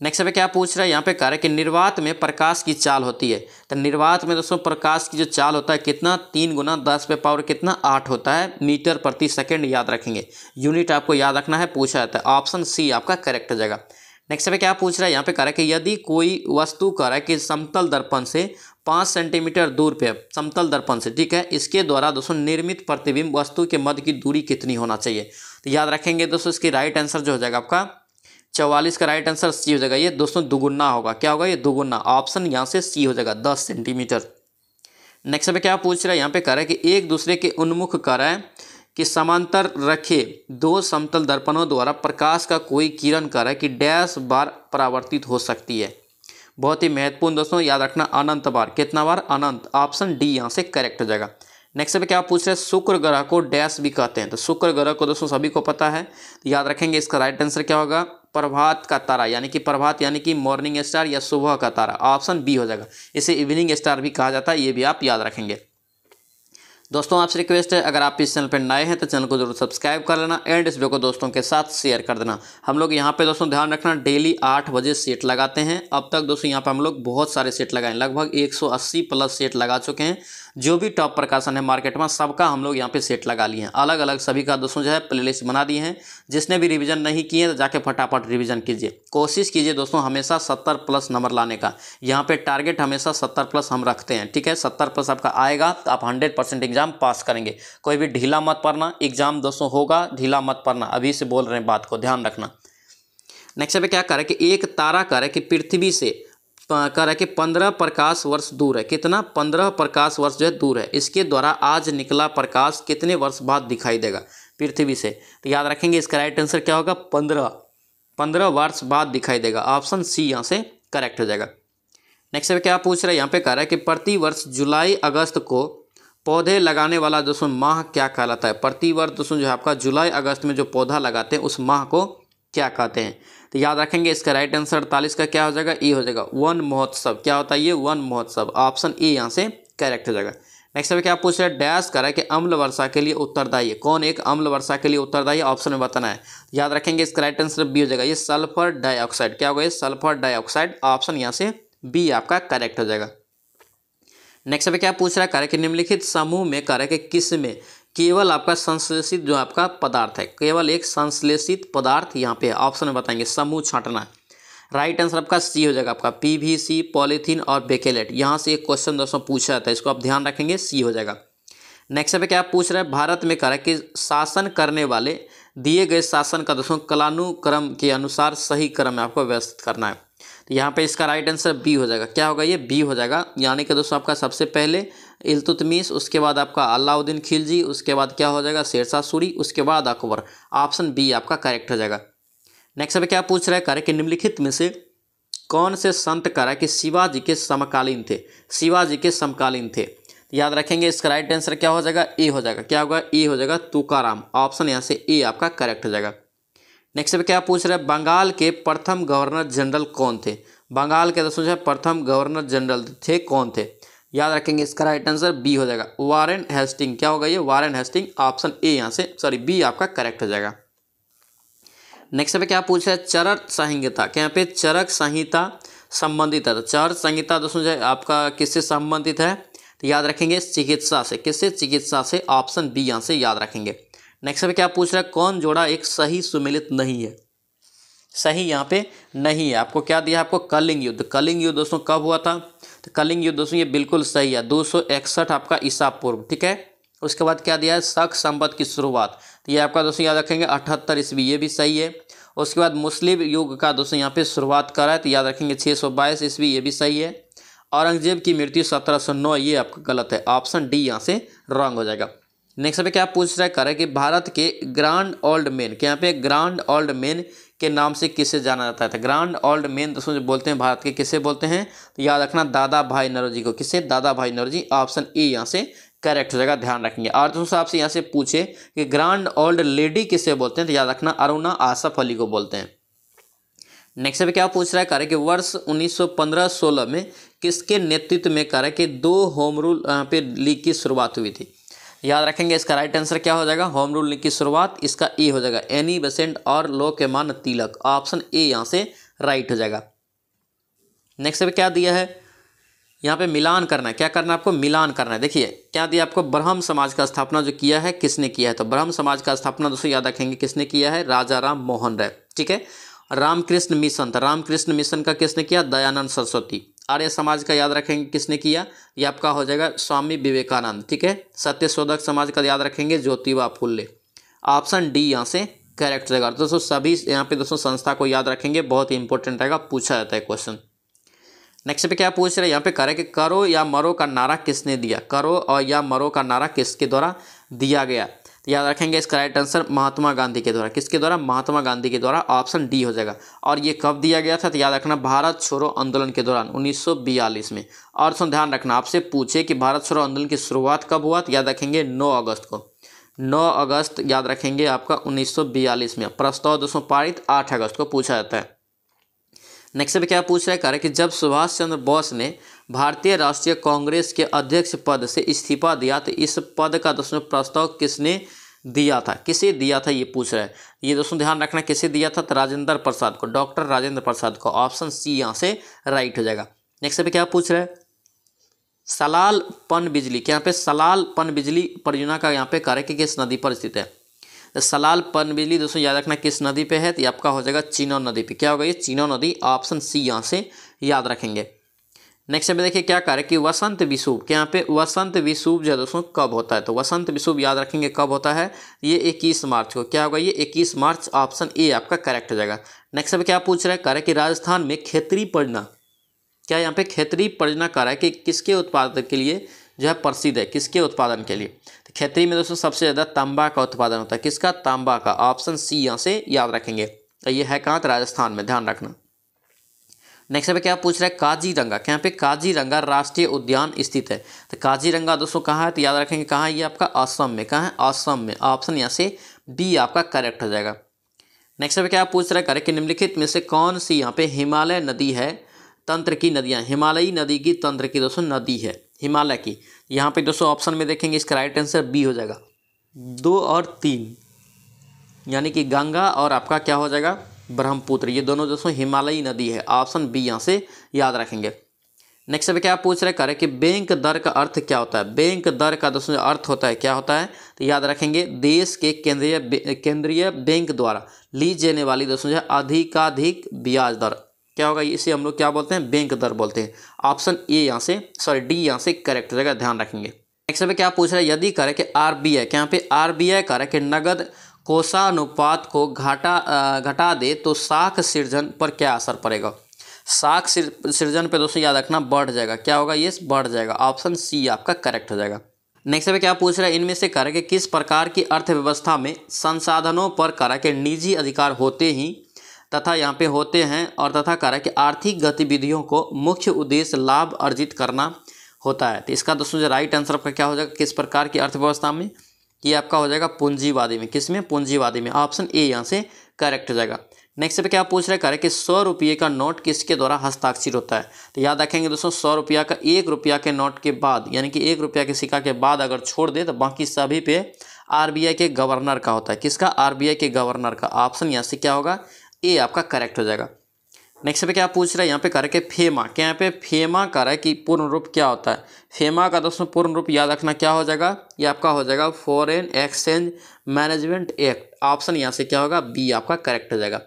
नेक्स्ट पे क्या पूछ रहा है यहाँ पे कार्य कि निर्वात में प्रकाश की चाल होती है तो निर्वात में दोस्तों प्रकाश की जो चाल होता है कितना तीन गुना दस पे पावर कितना आठ होता है मीटर प्रति सेकेंड याद रखेंगे यूनिट आपको याद रखना है पूछा जाता है ऑप्शन सी आपका करेक्ट हो जाएगा नेक्स्ट में क्या पूछ रहा है यहाँ पे कह रहा है कि यदि कोई वस्तु कह रहा है कि समतल दर्पण से पाँच सेंटीमीटर दूर पे समतल दर्पण से ठीक है इसके द्वारा दोस्तों निर्मित प्रतिबिंब वस्तु के मध्य की दूरी कितनी होना चाहिए तो याद रखेंगे दोस्तों इसकी राइट आंसर जो हो जाएगा आपका चौवालीस का राइट आंसर सी हो जाएगा ये दोस्तों दुगुना होगा क्या होगा ये दुगुना ऑप्शन यहाँ से सी हो जाएगा दस सेंटीमीटर नेक्स्ट में क्या पूछ रहा है यहाँ पे कह रहा है कि एक दूसरे के उन्मुख कर रहा है कि समांतर रखे दो समतल दर्पणों द्वारा प्रकाश का कोई किरण कर कि डैश बार परावर्तित हो सकती है बहुत ही महत्वपूर्ण दोस्तों याद रखना अनंत बार कितना बार अनंत ऑप्शन डी यहाँ से करेक्ट हो जाएगा नेक्स्ट पे क्या पूछ रहे हैं शुक्र ग्रह को डैश भी कहते हैं तो शुक्र ग्रह को दोस्तों सभी को पता है तो याद रखेंगे इसका राइट आंसर क्या होगा प्रभात का तारा यानी कि प्रभात यानी कि मॉर्निंग स्टार या सुबह का तारा ऑप्शन बी हो जाएगा इसे इवनिंग स्टार भी कहा जाता है ये भी आप याद रखेंगे दोस्तों आपसे रिक्वेस्ट है अगर आप इस चैनल पर नए हैं तो चैनल को जरूर सब्सक्राइब कर लेना एंड इस वीडियो को दोस्तों के साथ शेयर कर देना हम लोग यहाँ पे दोस्तों ध्यान रखना डेली आठ बजे सेट लगाते हैं अब तक दोस्तों यहाँ पे हम लोग बहुत सारे सेट लगाए लगभग 180 प्लस सेट लगा चुके हैं जो भी टॉप प्रकाशन है मार्केट में सबका हम लोग यहाँ पे सेट लगा लिए हैं अलग अलग सभी का दोस्तों जो है प्लेलिस्ट बना दिए हैं जिसने भी रिवीजन नहीं किए तो जाके फटाफट रिवीजन कीजिए कोशिश कीजिए दोस्तों हमेशा सत्तर प्लस नंबर लाने का यहाँ पे टारगेट हमेशा सत्तर प्लस हम रखते हैं ठीक है सत्तर प्लस आपका आएगा तो आप हंड्रेड परसेंट एग्जाम पास करेंगे कोई भी ढीला मत पड़ना एग्जाम दोस्तों होगा ढीला मत पड़ना अभी से बोल रहे हैं बात को ध्यान रखना नेक्स्ट पे क्या करें कि एक तारा करें कि पृथ्वी से कह रहा है कि पंद्रह प्रकाश वर्ष दूर है कितना पंद्रह प्रकाश वर्ष जो है दूर है इसके द्वारा आज निकला प्रकाश कितने वर्ष बाद दिखाई देगा पृथ्वी से तो याद रखेंगे इसका राइट आंसर क्या होगा पंद्रह पंद्रह वर्ष बाद दिखाई देगा ऑप्शन सी यहाँ से करेक्ट हो जाएगा नेक्स्ट में क्या पूछ रहा है यहाँ पे कह रहा है कि प्रति वर्ष जुलाई अगस्त को पौधे लगाने वाला दोस्तों माह क्या कहलाता है प्रति वर्ष दोस्तों जो है आपका जुलाई अगस्त में जो पौधा लगाते हैं उस माह को क्या कहते हैं तो याद रखेंगे इसका राइट आंसर अड़तालीस का क्या हो जाएगा ए e हो जाएगा वन महोत्सव क्या होता है ये वन महोत्सव ऑप्शन ए e यहाँ से करेक्ट हो जाएगा नेक्स्ट सब क्या पूछ रहे हैं डैश करा कि अम्ल वर्षा के लिए उत्तरदायी है कौन एक अम्ल वर्षा के लिए उत्तरदायी ऑप्शन में बताना है याद रखेंगे इसका राइट आंसर बी हो जाएगा ये सल्फर डाइऑक्साइड क्या होगा ये सल्फर डाइऑक्साइड ऑप्शन यहाँ से बी आपका करेक्ट हो जाएगा नेक्स्ट सब क्या पूछ रहा है करे कि निम्नलिखित समूह में करे कि किस में केवल आपका संश्लेषित जो आपका पदार्थ है केवल एक संश्लेषित पदार्थ यहाँ पे ऑप्शन में बताएंगे समूह छाटना राइट आंसर आपका सी हो जाएगा आपका पीवीसी पॉलीथीन और बेकेलेट यहाँ से एक क्वेश्चन दोस्तों पूछा जाता है इसको आप ध्यान रखेंगे सी हो जाएगा नेक्स्ट पे क्या पूछ रहे हैं भारत में कह रहा है कि शासन करने वाले दिए गए शासन का दोस्तों कलानुक्रम के अनुसार सही क्रम में आपको व्यवस्थित करना है तो यहाँ पे इसका राइट आंसर बी हो जाएगा क्या होगा ये बी हो जाएगा यानी कि दोस्तों आपका सबसे पहले इल्तुतमीस उसके बाद आपका अलाउद्दीन खिलजी उसके बाद क्या हो जाएगा शेरशाह सूरी उसके बाद अकबर ऑप्शन बी आपका करेक्ट हो जाएगा नेक्स्ट अब क्या पूछ रहा है करें कि निम्नलिखित में से कौन से संत करा कि शिवाजी के समकालीन थे शिवाजी के समकालीन थे याद रखेंगे इसका राइट आंसर क्या हो जाएगा ए हो जाएगा क्या होगा ए हो जाएगा तुकाराम ऑप्शन यहाँ से ए आपका करेक्ट हो जाएगा नेक्स्ट क्या पूछ रहे हैं बंगाल के प्रथम गवर्नर जनरल कौन थे बंगाल के दसों प्रथम गवर्नर जनरल थे कौन थे याद रखेंगे इसका राइट आंसर बी हो जाएगा वारेन हेस्टिंग क्या होगा ये वारेन हेस्टिंग ऑप्शन ए यहाँ से सॉरी बी आपका करेक्ट हो जाएगा नेक्स्ट पे क्या पूछ रहा है चरक संहिता क्या पे चरक संहिता संबंधित है तो चरक संहिता दोस्तों जो आपका किससे संबंधित है तो याद रखेंगे चिकित्सा से किससे चिकित्सा से ऑप्शन बी यहाँ से याद रखेंगे नेक्स्ट क्या पूछ रहा है कौन जोड़ा एक सही सुमिलित नहीं है सही यहाँ पे नहीं है आपको क्या दिया आपको कलिंग युद्ध कलिंग युद्ध दोस्तों कब हुआ था तो कलिंग युद्ध दोस्तों ये बिल्कुल सही है दो आपका ईसा पूर्व ठीक है उसके बाद क्या दिया है शक संबत की शुरुआत तो ये आपका दोस्तों याद रखेंगे अठहत्तर ईस्वी ये भी सही है उसके बाद मुस्लिम युग का दोस्तों यहाँ पे शुरुआत करा है तो याद रखेंगे छः सौ बाईस ईस्वी ये भी सही है औरंगजेब की मृत्यु सत्रह सौ नौ ये आपका गलत है ऑप्शन डी यहाँ से रॉन्ग हो जाएगा नेक्स्ट पे क्या पूछ रहा है करें कि भारत के ग्रांड ओल्ड मैन के यहाँ पे ग्रांड ओल्ड मैन के नाम से किसे जाना जाता था ग्रांड ओल्ड मैन दोस्तों जो बोलते हैं भारत के किसे बोलते हैं तो याद रखना दादा भाई नरो को किसे दादा भाई नरो ऑप्शन ए यहाँ से करेक्ट हो जाएगा ध्यान रखेंगे और दोस्तों आपसे यहाँ से पूछे कि ग्रांड ओल्ड लेडी किसे बोलते हैं तो याद रखना अरुणा आसफ अली को बोलते हैं नेक्स्ट पे क्या पूछ रहा है करें कि वर्ष 1915-16 में किसके नेतृत्व में करें कि दो होम रूल यहाँ पे लीग की शुरुआत हुई थी याद रखेंगे इसका राइट आंसर क्या हो जाएगा होम रूल की शुरुआत इसका ए e हो जाएगा एनी बेसेंट और लो के मान तिलक ऑप्शन ए यहाँ से राइट हो जाएगा नेक्स्ट क्या दिया है यहाँ पे मिलान करना है क्या करना है आपको मिलान करना है देखिए क्या दिया आपको ब्रह्म समाज का स्थापना जो किया है किसने किया है तो ब्रह्म समाज का स्थापना दोस्तों याद रखेंगे किसने किया है राजा राम मोहन राय ठीक है रामकृष्ण मिशन था तो रामकृष्ण मिशन का किसने किया दयानंद सरस्वती आर्य समाज का याद रखेंगे किसने किया ये आपका हो जाएगा स्वामी विवेकानंद ठीक है सत्य शोधक समाज का याद रखेंगे ज्योतिबा फुल्ले ऑप्शन डी यहाँ से करेक्ट रहेगा तो दोस्तों सभी यहाँ पे दोस्तों संस्था को याद रखेंगे बहुत ही इंपॉर्टेंट रहेगा पूछा जाता है क्वेश्चन नेक्स्ट पे क्या पूछ रहे हैं यहाँ पे करे कि करो या मरो का नारा किसने दिया करो और या मरो का नारा किसके द्वारा दिया गया याद रखेंगे इसका राइट आंसर महात्मा गांधी के द्वारा किसके द्वारा महात्मा गांधी के द्वारा ऑप्शन डी हो जाएगा और ये कब दिया गया था तो याद रखना भारत छोड़ो आंदोलन के दौरान 1942 में और सुन ध्यान रखना आपसे पूछे कि भारत छोड़ो आंदोलन की शुरुआत कब हुआ तो याद रखेंगे नौ अगस्त को नौ अगस्त याद रखेंगे आपका उन्नीस में प्रस्ताव दोस्तों पारित आठ अगस्त को पूछा जाता है नेक्स्ट क्या पूछ रहा कह रहा है कि जब सुभाष चंद्र बोस ने भारतीय राष्ट्रीय कांग्रेस के अध्यक्ष पद से इस्तीफा दिया तो इस पद का दोस्तों प्रस्ताव किसने दिया था किसे दिया था ये पूछ रहा है ये दोस्तों ध्यान रखना किसे दिया था तो राजेंद्र प्रसाद को डॉक्टर राजेंद्र प्रसाद को ऑप्शन सी यहाँ से राइट हो जाएगा नेक्स्ट पे क्या पूछ रहा है सलाल पन बिजली क्या यहाँ पे सलाल पन बिजली परियोजना का यहाँ पे कार्य कि किस नदी पर स्थित है तो सलाल पन बिजली दोस्तों याद रखना किस नदी पे है तो आपका हो जाएगा चीनो नदी पे क्या होगा ये चीनो नदी ऑप्शन सी यहाँ से याद रखेंगे नेक्स्ट में देखिए क्या कार्य कि वसंत विषुभ यहाँ पे वसंत विषुभ जो है दोस्तों कब होता है तो वसंत विषुभ याद रखेंगे कब होता है ये 21 मार्च को क्या होगा ये 21 मार्च ऑप्शन ए आपका करेक्ट हो जाएगा नेक्स्ट में क्या पूछ रहा है कार्य कि राजस्थान में खेतरी परजना क्या यहाँ पे खेतरी परियोजना कार्य कि किसके उत्पादन के लिए जो है प्रसिद्ध है किसके उत्पादन के लिए तो खेतरी में दोस्तों सबसे ज़्यादा तांबा का उत्पादन होता है किसका तांबा का ऑप्शन सी यहाँ से याद रखेंगे तो ये है कहाँ तो राजस्थान में ध्यान रखना नेक्स्ट पे क्या पूछ रहा है काजीरंगा क्या पे काजीरंगा राष्ट्रीय उद्यान स्थित है तो काजीरंगा दोस्तों कहाँ है तो याद रखेंगे कहाँ है ये आपका असम में कहाँ है असम में ऑप्शन यहाँ से बी आपका करेक्ट हो जाएगा नेक्स्ट पे क्या पूछ रहा है कि निम्नलिखित में से कौन सी यहाँ पे हिमालय नदी है तंत्र की नदियाँ हिमालयी नदी की तंत्र की दोस्तों नदी है हिमालय की यहाँ पर दोस्तों ऑप्शन में देखेंगे इसका राइट आंसर बी हो जाएगा दो और तीन यानी कि गंगा और आपका क्या हो जाएगा ब्रह्मपुत्र ये दोनों दोस्तों हिमालयी नदी है ऑप्शन बी यहाँ से याद रखेंगे नेक्स्ट अभी क्या पूछ रहे कर कि बैंक दर का अर्थ क्या होता है बैंक दर का दोस्तों अर्थ होता है क्या होता है तो याद रखेंगे देश के केंद्रीय केंद्रीय बैंक द्वारा ली जाने वाली दोस्तों जो अधिकाधिक ब्याज दर क्या होगा इसे हम लोग क्या बोलते हैं बैंक दर बोलते हैं ऑप्शन ए यहाँ से सॉरी डी यहाँ से करेक्ट रहेगा ध्यान रखेंगे नेक्स्ट अभी क्या पूछ रहे यदि करे कि आर बी आई क्या यहाँ पे आर बी आई करे कि नगद कोषानुपात को घाटा घटा दे तो शाख सृजन पर क्या असर पड़ेगा शाख सृजन पे दोस्तों याद रखना बढ़ जाएगा क्या होगा ये बढ़ जाएगा ऑप्शन सी आपका करेक्ट हो जाएगा नेक्स्ट में क्या पूछ रहा है इनमें से कर के किस प्रकार की अर्थव्यवस्था में संसाधनों पर करा के निजी अधिकार होते ही तथा यहाँ पे होते हैं और तथा करा के आर्थिक गतिविधियों को मुख्य उद्देश्य लाभ अर्जित करना होता है तो इसका दोस्तों जो राइट आंसर आपका क्या हो जाएगा किस प्रकार की अर्थव्यवस्था में ये आपका हो जाएगा पूंजीवादी में किस में पूंजीवादी में ऑप्शन ए यहाँ से करेक्ट हो जाएगा नेक्स्ट पे क्या पूछ रहे करें कि सौ रुपये का नोट किसके द्वारा हस्ताक्षर होता है तो याद रखेंगे दोस्तों सौ रुपया का एक रुपया के नोट के बाद यानी कि एक रुपया के सिक्का के बाद अगर छोड़ दे तो बाकी सभी पे आरबीआई के गवर्नर का होता है किसका आरबीआई के गवर्नर का ऑप्शन यहाँ से क्या होगा ए आपका करेक्ट हो जाएगा नेक्स्ट पे क्या पूछ रहा है यहाँ पे कर के फेमा क्या यहाँ पे फेमा कर रहा है कि पूर्ण रूप क्या होता है फेमा का दोस्तों पूर्ण रूप याद रखना क्या हो जाएगा ये आपका हो जाएगा foreign exchange management act option यहाँ से क्या होगा बी आपका करेक्ट हो जाएगा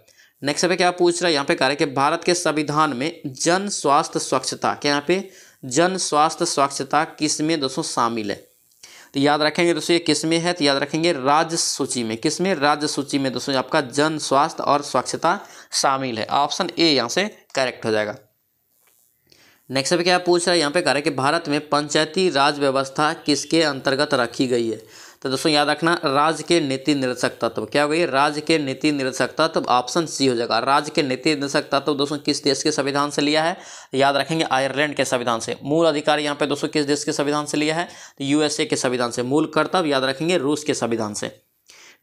नेक्स्ट पे क्या पूछ रहा है यहाँ पे कह रहा है कि भारत के संविधान में जन स्वास्थ्य स्वच्छता क्या यहाँ पे जन स्वास्थ्य स्वच्छता किस में दोस्तों शामिल है तो याद रखेंगे दोस्तों ये किस में है तो याद रखेंगे राज्य सूची में किस में राज्य सूची में दोस्तों आपका जन स्वास्थ्य और स्वच्छता शामिल है ऑप्शन ए यहाँ से करेक्ट हो जाएगा नेक्स्ट अभी क्या पूछ रहा है यहाँ पे कह रहा है कि भारत में पंचायती राज व्यवस्था किसके अंतर्गत रखी गई है तो दोस्तों याद रखना राज्य के नीति निर्देशक तत्व क्या हो गई राज्य के नीति निर्देशक तत्व ऑप्शन सी हो जाएगा राज्य के नीति निर्देशक तत्व दोस्तों किस देश के संविधान से लिया है याद रखेंगे आयरलैंड के संविधान से मूल अधिकार यहाँ पे दोस्तों किस देश के संविधान से लिया है यूएसए तो के संविधान से मूल कर्तव्य याद रखेंगे रूस के संविधान से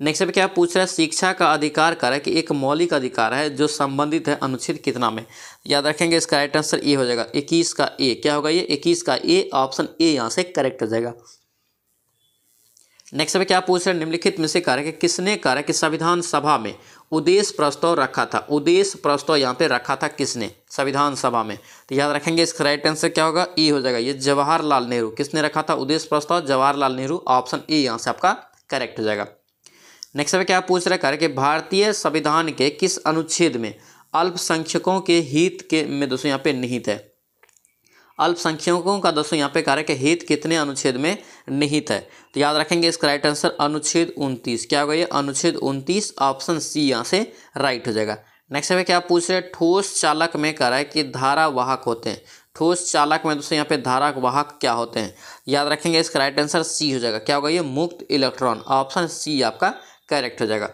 नेक्स्ट क्या पूछ रहा है शिक्षा का अधिकार कर कि एक मौलिक अधिकार है जो संबंधित है अनुच्छेद कितना में याद रखेंगे इसका राइट आंसर ए हो जाएगा इक्कीस का ए क्या होगा ये इक्कीस का ए ऑप्शन ए यहाँ से करेक्ट हो जाएगा नेक्स्ट क्या पूछ रहे हैं निम्नलिखित में से कि किसने कारक संविधान सभा में उद्देश्य प्रस्ताव रखा था उद्देश्य प्रस्ताव यहाँ पे रखा था किसने संविधान सभा में तो याद रखेंगे इसका राइट आंसर क्या होगा ई हो जाएगा ये जवाहरलाल नेहरू किसने रखा था उद्देश्य प्रस्ताव जवाहरलाल नेहरू ऑप्शन ए यहाँ से आपका करेक्ट हो जाएगा नेक्स्ट क्या पूछ रहे है कि भारतीय संविधान के किस अनुच्छेद में अल्पसंख्यकों के हित के में दोस्तों यहाँ पे निहित है अल्पसंख्यकों का दोस्तों यहाँ पे है कि हित कितने अनुच्छेद में निहित है तो याद रखेंगे इसका राइट आंसर अनुच्छेद 29 क्या होगा ये अनुच्छेद 29 ऑप्शन सी यहाँ से राइट हो जाएगा नेक्स्ट हमें क्या पूछ रहे हैं ठोस चालक में कह रहा है कि धारा वाहक होते हैं ठोस चालक में दोस्तों यहाँ पे धारा वाहक क्या होते हैं याद रखेंगे इसका राइट आंसर सी हो जाएगा क्या होगा ये मुक्त इलेक्ट्रॉन ऑप्शन सी आपका करेक्ट हो जाएगा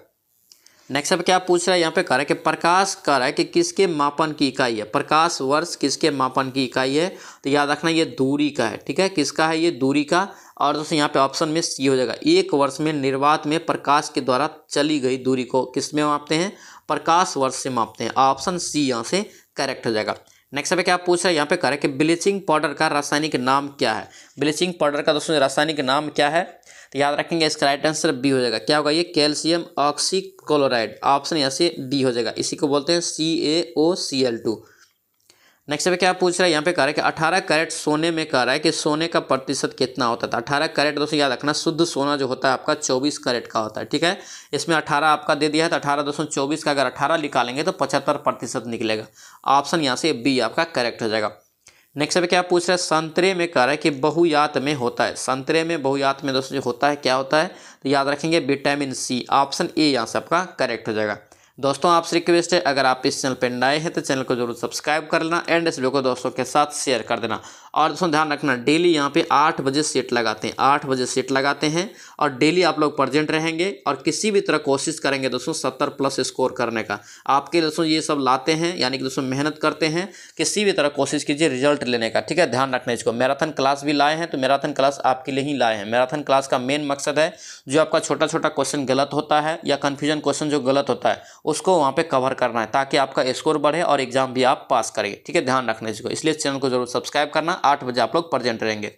नेक्स्ट अब क्या पूछ रहा है यहाँ पे कह रहा है कि प्रकाश कह रहा है कि किसके मापन की इकाई है प्रकाश वर्ष किसके मापन की इकाई है तो याद रखना ये दूरी का है ठीक है किसका है ये दूरी का और दोस्तों यहाँ पे ऑप्शन में सी हो जाएगा एक वर्ष में निर्वात में प्रकाश के द्वारा चली गई दूरी को किस में मापते हैं प्रकाश वर्ष से मापते हैं ऑप्शन सी यहाँ से करेक्ट हो जाएगा नेक्स्ट पे क्या पूछ रहा है यहाँ पे कह रहा है कि ब्लीचिंग पाउडर का रासायनिक नाम क्या है ब्लीचिंग पाउडर का दोस्तों रासायनिक नाम क्या है तो याद रखेंगे इसका राइट आंसर बी हो जाएगा क्या होगा ये कैल्शियम ऑक्सीक्लोराइड ऑप्शन यहाँ से डी हो जाएगा इसी को बोलते हैं C A O C L two next पे क्या पूछ रहा है यहाँ पे कह रहा है कि अठारह कैरेट सोने में कह रहा है कि सोने का प्रतिशत कितना होता था अठारह कैरेट दोस्तों याद रखना शुद्ध सोना जो होता है आपका चौबीस कैरेट का होता है ठीक है इसमें अठारह आपका दे दिया है तो अठारह दोस्तों चौबीस का अगर अठारह निकालेंगे तो पचहत्तर प्रतिशत निकलेगा ऑप्शन यहाँ से बी आपका करेक्ट हो जाएगा नेक्स्ट अब क्या पूछ रहा है संतरे में कह रहा है कि बहुयात में होता है संतरे में बहुयात में दोस्तों जो होता है क्या होता है तो याद रखेंगे विटामिन सी ऑप्शन ए यहाँ से आपका करेक्ट हो जाएगा दोस्तों आपसे रिक्वेस्ट है अगर आप इस चैनल पर नए हैं तो चैनल को जरूर सब्सक्राइब कर लेना एंड इस वीडियो को दोस्तों के साथ शेयर कर देना और दोस्तों ध्यान रखना डेली यहाँ पे आठ बजे सेट लगाते हैं आठ बजे सेट लगाते हैं और डेली आप लोग प्रजेंट रहेंगे और किसी भी तरह कोशिश करेंगे दोस्तों सत्तर प्लस स्कोर करने का आपके दोस्तों ये सब लाते हैं यानी कि दोस्तों मेहनत करते हैं किसी भी तरह कोशिश कीजिए रिजल्ट लेने का ठीक है ध्यान रखना इसको मैराथन क्लास भी लाए हैं तो मैराथन क्लास आपके लिए ही लाए हैं मैराथन क्लास का मेन मकसद है जो आपका छोटा छोटा क्वेश्चन गलत होता है या कन्फ्यूजन क्वेश्चन जो गलत होता है उसको वहाँ पर कवर करना है ताकि आपका स्कोर बढ़े और एग्जाम भी आप पास करेंगे ठीक है ध्यान रखना इसको इसलिए चैनल को जरूर सब्सक्राइब करना आठ बजे आप लोग प्रेजेंट रहेंगे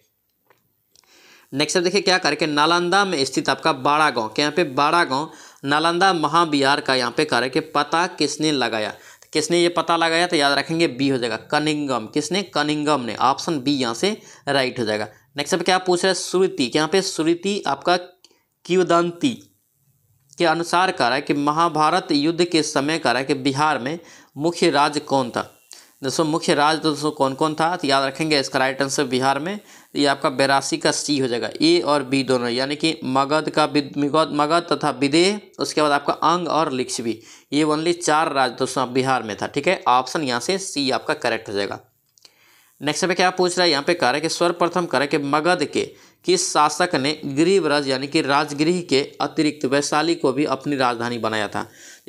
नेक्स्ट देखिए क्या करके नालंदा में स्थित आपका बाड़ा गाँव के यहाँ पे बाड़ा गाँव नालंदा महाबिहार का यहाँ पे कार्य के पता किसने लगाया किसने ये पता लगाया तो याद रखेंगे बी हो जाएगा कनिंगम किसने कनिंगम ने ऑप्शन बी यहाँ से राइट हो जाएगा नेक्स्ट क्या पूछ रहे हैं श्रुति यहाँ पे श्रुति आपका क्युदंती के अनुसार कह रहा है कि महाभारत युद्ध के समय कह रहा है कि बिहार में मुख्य राज्य कौन था दोस्तों मुख्य राज तो दोस्तों कौन कौन था तो याद रखेंगे इसका राइट आंसर बिहार में ये आपका बेरासी का सी हो जाएगा ए और बी दोनों यानी कि मगध का मगध मगध तथा विदेह उसके बाद आपका अंग और लिच्छवी भी ये ओनली चार राज दोस्तों बिहार में था ठीक है ऑप्शन यहाँ से सी आपका करेक्ट हो जाएगा नेक्स्ट में क्या पूछ रहा है यहाँ पे कह रहा है कि सर्वप्रथम कह रहे कि मगध के किस शासक ने गरीबरज यानी कि राजगृह के अतिरिक्त वैशाली को भी अपनी राजधानी बनाया था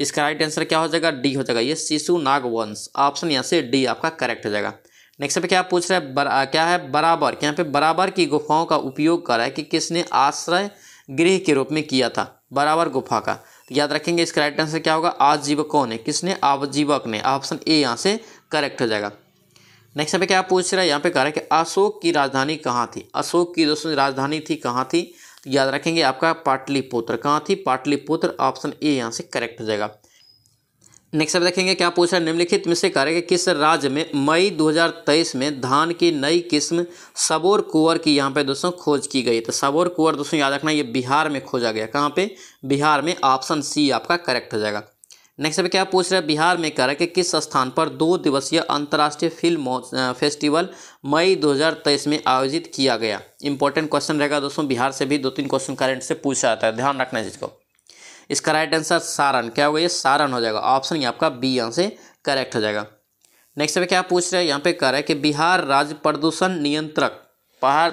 इसका राइट आंसर क्या हो जाएगा डी हो जाएगा ये शिशु नागवंश ऑप्शन यहाँ से डी आपका करेक्ट हो जाएगा नेक्स्ट पे क्या पूछ रहा है बर, क्या है बराबर यहाँ पे बराबर की गुफाओं का उपयोग करा है कि किसने आश्रय गृह के रूप में किया था बराबर गुफा का तो याद रखेंगे इसका राइट आंसर क्या होगा आजीवकों ने किसने आजीवक ने ऑप्शन ए यहाँ से करेक्ट हो जाएगा नेक्स्ट यहाँ पे क्या पूछ रहा है यहाँ पे कह रहा है कि अशोक की राजधानी कहाँ थी अशोक की दोस्तों राजधानी थी कहाँ थी तो याद रखेंगे आपका पाटलिपुत्र कहाँ थी पाटलिपुत्र ऑप्शन ए यहाँ से करेक्ट हो जाएगा नेक्स्ट अब देखेंगे क्या पूछ रहा है निम्नलिखित में से कि किस राज्य में मई 2023 में धान की नई किस्म सबोर कुंवर की यहाँ पे दोस्तों खोज की गई तो सबोर कुंवर दोस्तों याद रखना ये बिहार में खोजा गया कहाँ पे बिहार में ऑप्शन सी आपका करेक्ट हो जाएगा नेक्स्ट अभी क्या पूछ रहे हैं बिहार में कह रहा है कि किस स्थान पर दो दिवसीय अंतर्राष्ट्रीय फिल्म फेस्टिवल मई 2023 में आयोजित किया गया इंपॉर्टेंट क्वेश्चन रहेगा दोस्तों बिहार से भी दो तीन क्वेश्चन करेंट से पूछा जाता है ध्यान रखना है इसको इसका राइट आंसर सारण क्या होगा ये सारण हो जाएगा ऑप्शन यहाँ आपका बी यहाँ से करेक्ट हो जाएगा नेक्स्ट अभी क्या पूछ रहे हैं यहाँ पे कह रहा है कि बिहार राज्य प्रदूषण नियंत्रक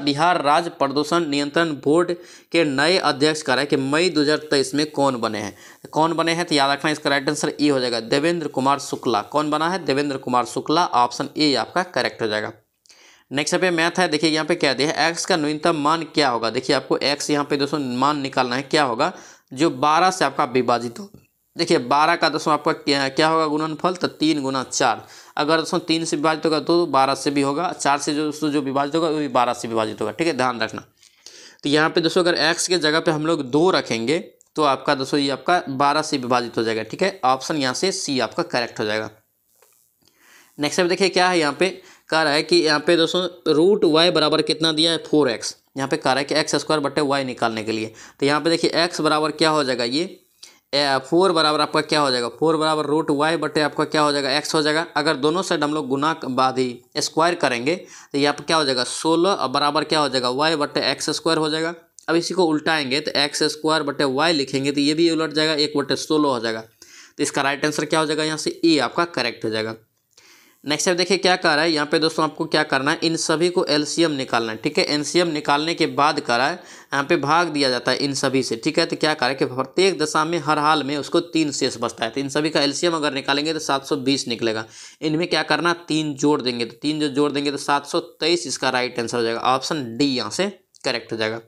बिहार राज्य प्रदूषण नियंत्रण बोर्ड के नए अध्यक्ष का कि मई 2023 में कौन बने हैं कौन बने हैं तो याद रखना इसका राइट आंसर ई हो जाएगा देवेंद्र कुमार शुक्ला कौन बना है देवेंद्र कुमार शुक्ला ऑप्शन ए आपका करेक्ट हो जाएगा नेक्स्ट पे मैथ है देखिए यहाँ पे क्या दिया है एक्स का न्यूनतम मान क्या होगा देखिए आपको एक्स यहाँ पे दोस्तों मान निकालना है क्या होगा जो बारह से आपका विभाजित हो देखिए बारह का दोस्तों आपका क्या, क्या होगा गुणनफल तो तीन गुना चार अगर दोस्तों तीन से विभाजित होगा तो बारह से भी होगा चार से जो दोस्तों जो विभाजित होगा वो भी बारह से विभाजित होगा ठीक है ध्यान रखना तो यहाँ पे दोस्तों अगर एक्स के जगह पे हम लोग दो रखेंगे तो आपका दोस्तों ये आपका बारह से विभाजित हो जाएगा ठीक है ऑप्शन यहाँ से सी आपका करेक्ट हो जाएगा नेक्स्ट आप देखिए क्या है यहाँ पे कह रहा है कि यहाँ पे दोस्तों रूट वाई बराबर कितना दिया है फोर एक्स यहाँ पे कह रहा है कि एक्स स्क्वायर बटे वाई निकालने के लिए तो यहाँ पे देखिए एक्स बराबर क्या हो जाएगा ये फोर बराबर आपका क्या हो जाएगा फोर बराबर रूट वाई बटे आपका क्या हो जाएगा एक्स हो जाएगा अगर दोनों साइड हम लोग गुना बाद ही स्क्वायर करेंगे तो यहाँ पर क्या हो जाएगा सोलह बराबर क्या हो जाएगा वाई बटे एक्स स्क्वायर हो जाएगा अब इसी को उल्टाएंगे तो एक्स स्क्वायर बटे वाई लिखेंगे तो ये भी उलट जाएगा एक बटे सोलह हो जाएगा तो इसका राइट आंसर क्या हो जाएगा यहाँ से ए आपका करेक्ट हो जाएगा नेक्स्ट अब देखिए क्या कर रहा है यहाँ पे दोस्तों आपको क्या करना है इन सभी को एलसीएम निकालना है ठीक है एलसीएम निकालने के बाद कर रहा है यहाँ पे भाग दिया जाता है इन सभी से ठीक है तो क्या कह रहा है कि प्रत्येक दशा में हर हाल में उसको तीन शेष बचता है तो इन सभी का एलसीएम अगर निकालेंगे तो सात निकलेगा इनमें क्या करना तीन जोड़ देंगे तो तीन जो जोड़ देंगे तो सात इसका राइट आंसर हो जाएगा ऑप्शन डी यहाँ से करेक्ट हो जाएगा